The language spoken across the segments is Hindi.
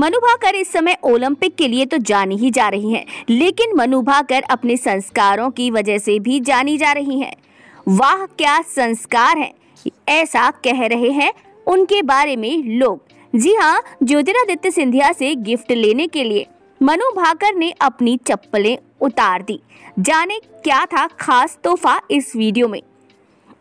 मनु भाकर इस समय ओलंपिक के लिए तो जानी ही जा रही हैं लेकिन मनु भाकर अपने संस्कारों की वजह से भी जानी जा रही हैं वाह क्या संस्कार है ऐसा कह रहे हैं उनके बारे में लोग जी हाँ ज्योतिरादित्य सिंधिया से गिफ्ट लेने के लिए मनु भाकर ने अपनी चप्पलें उतार दी जाने क्या था खास तोहफा इस वीडियो में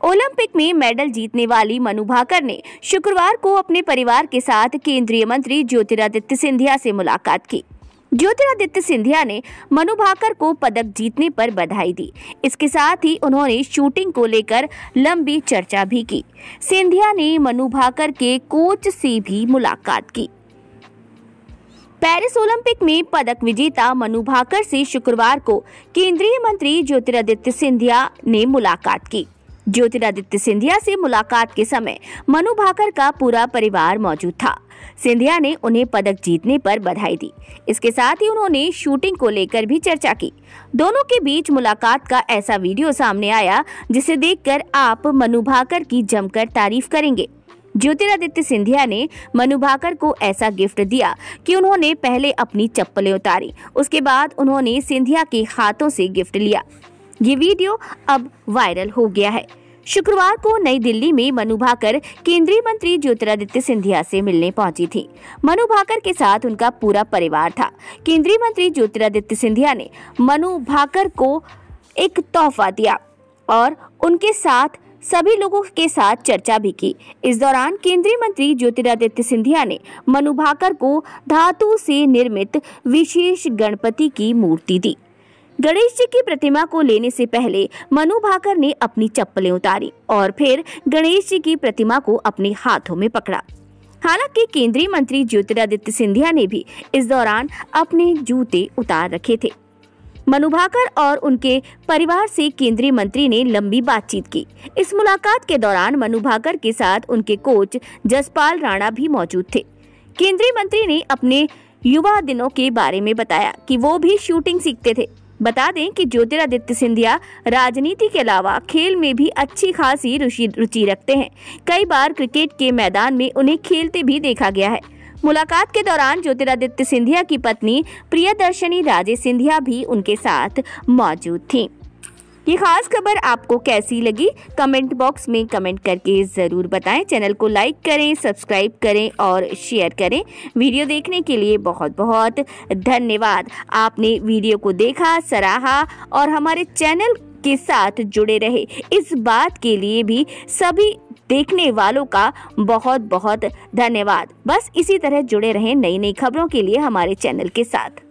ओलंपिक में मेडल जीतने वाली मनु भाकर ने शुक्रवार को अपने परिवार के साथ केंद्रीय मंत्री ज्योतिरादित्य सिंधिया से मुलाकात की ज्योतिरादित्य सिंधिया ने मनु भाकर को पदक जीतने पर बधाई दी इसके साथ ही उन्होंने शूटिंग को लेकर लंबी चर्चा भी की सिंधिया ने मनु भाकर के कोच से भी मुलाकात की पेरिस ओलंपिक में पदक विजेता मनु भाकर से शुक्रवार को केंद्रीय मंत्री ज्योतिरादित्य सिंधिया ने मुलाकात की ज्योतिरादित्य सिंधिया से मुलाकात के समय मनु भाकर का पूरा परिवार मौजूद था सिंधिया ने उन्हें पदक जीतने पर बधाई दी इसके साथ ही उन्होंने शूटिंग को लेकर भी चर्चा की दोनों के बीच मुलाकात का ऐसा वीडियो सामने आया जिसे देखकर आप मनु भाकर की जमकर तारीफ करेंगे ज्योतिरादित्य सिंधिया ने मनु भाकर को ऐसा गिफ्ट दिया कि उन्होंने पहले अपनी चप्पलें उतारी उसके बाद उन्होंने सिंधिया के हाथों से गिफ्ट लिया ये वीडियो अब वायरल हो गया है शुक्रवार को नई दिल्ली में मनु भाकर केंद्रीय मंत्री ज्योतिरादित्य सिंधिया से मिलने पहुंची थी मनु भाकर के साथ उनका पूरा परिवार था केंद्रीय मंत्री ज्योतिरादित्य सिंधिया ने मनु भाकर को एक तोहफा दिया और उनके साथ सभी लोगों के साथ चर्चा भी की इस दौरान केंद्रीय मंत्री ज्योतिरादित्य सिंधिया ने मनु भाकर को धातु से निर्मित विशेष गणपति की मूर्ति दी गणेश जी की प्रतिमा को लेने से पहले मनु भाकर ने अपनी चप्पलें उतारी और फिर गणेश जी की प्रतिमा को अपने हाथों में पकड़ा हालांकि केंद्रीय मंत्री ज्योतिरादित्य सिंधिया ने भी इस दौरान अपने जूते उतार रखे थे मनुभाकर और उनके परिवार से केंद्रीय मंत्री ने लंबी बातचीत की इस मुलाकात के दौरान मनुभाकर के साथ उनके कोच जसपाल राणा भी मौजूद थे केंद्रीय मंत्री ने अपने युवा दिनों के बारे में बताया कि वो भी शूटिंग सीखते थे बता दें कि ज्योतिरादित्य सिंधिया राजनीति के अलावा खेल में भी अच्छी खासी रुचि रखते हैं कई बार क्रिकेट के मैदान में उन्हें खेलते भी देखा गया है मुलाकात के दौरान ज्योतिरादित्य सिंधिया की पत्नी प्रियदर्शनी राजे सिंधिया भी उनके साथ मौजूद थीं ये खास खबर आपको कैसी लगी कमेंट बॉक्स में कमेंट करके ज़रूर बताएं चैनल को लाइक करें सब्सक्राइब करें और शेयर करें वीडियो देखने के लिए बहुत बहुत धन्यवाद आपने वीडियो को देखा सराहा और हमारे चैनल के साथ जुड़े रहे इस बात के लिए भी सभी देखने वालों का बहुत बहुत धन्यवाद बस इसी तरह जुड़े रहें नई नई खबरों के लिए हमारे चैनल के साथ